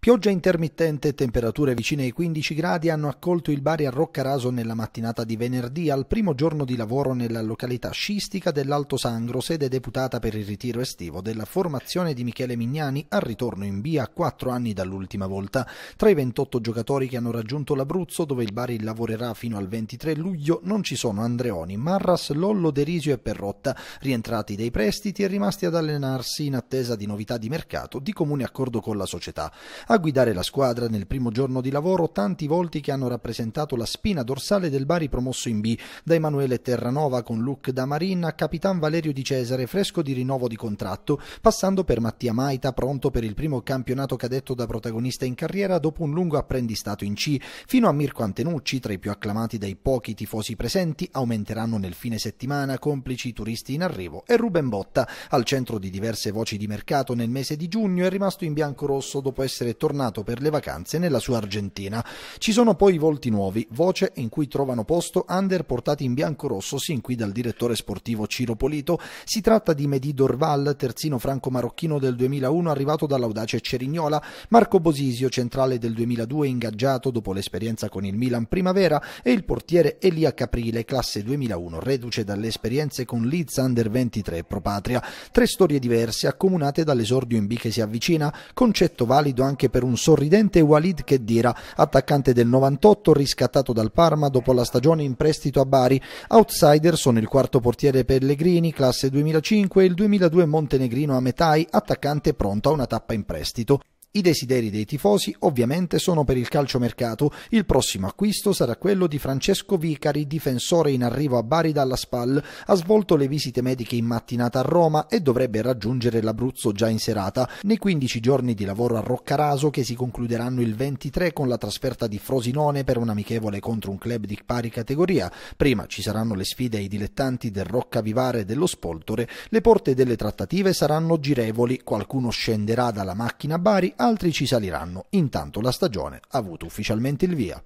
Pioggia intermittente e temperature vicine ai 15 gradi hanno accolto il Bari a Roccaraso nella mattinata di venerdì, al primo giorno di lavoro nella località sciistica dell'Alto Sangro, sede deputata per il ritiro estivo della formazione di Michele Mignani al ritorno in via a 4 anni dall'ultima volta. Tra i 28 giocatori che hanno raggiunto l'Abruzzo, dove il Bari lavorerà fino al 23 luglio, non ci sono Andreoni, Marras, Lollo, Derisio e Perrotta, rientrati dai prestiti e rimasti ad allenarsi in attesa di novità di mercato di comune accordo con la società. A guidare la squadra nel primo giorno di lavoro tanti volti che hanno rappresentato la spina dorsale del Bari promosso in B, da Emanuele Terranova con Luc Damarin a Capitan Valerio Di Cesare fresco di rinnovo di contratto, passando per Mattia Maita pronto per il primo campionato cadetto da protagonista in carriera dopo un lungo apprendistato in C, fino a Mirko Antenucci, tra i più acclamati dai pochi tifosi presenti, aumenteranno nel fine settimana complici i turisti in arrivo e Ruben Botta, al centro di diverse voci di mercato nel mese di giugno, è rimasto in bianco rosso dopo essere tornato per le vacanze nella sua Argentina. Ci sono poi volti nuovi, voce in cui trovano posto under portati in bianco-rosso sin qui dal direttore sportivo Ciro Polito. Si tratta di Medi Dorval, terzino franco-marocchino del 2001 arrivato dall'audace Cerignola, Marco Bosisio, centrale del 2002 ingaggiato dopo l'esperienza con il Milan primavera e il portiere Elia Caprile, classe 2001, reduce dalle esperienze con Leeds Under 23 Pro Patria. Tre storie diverse accomunate dall'esordio in B che si avvicina, concetto valido anche per un sorridente Walid Kedira, attaccante del 98 riscattato dal Parma dopo la stagione in prestito a Bari. Outsider sono il quarto portiere Pellegrini, classe 2005 e il 2002 montenegrino Ametai, attaccante pronto a una tappa in prestito. I desideri dei tifosi ovviamente sono per il calciomercato. Il prossimo acquisto sarà quello di Francesco Vicari, difensore in arrivo a Bari dalla SPAL. Ha svolto le visite mediche in mattinata a Roma e dovrebbe raggiungere l'Abruzzo già in serata. Nei 15 giorni di lavoro a Roccaraso, che si concluderanno il 23 con la trasferta di Frosinone per un amichevole contro un club di pari categoria. Prima ci saranno le sfide ai dilettanti del Roccavivare e dello Spoltore. Le porte delle trattative saranno girevoli. Qualcuno scenderà dalla macchina a Bari altri ci saliranno. Intanto la stagione ha avuto ufficialmente il via.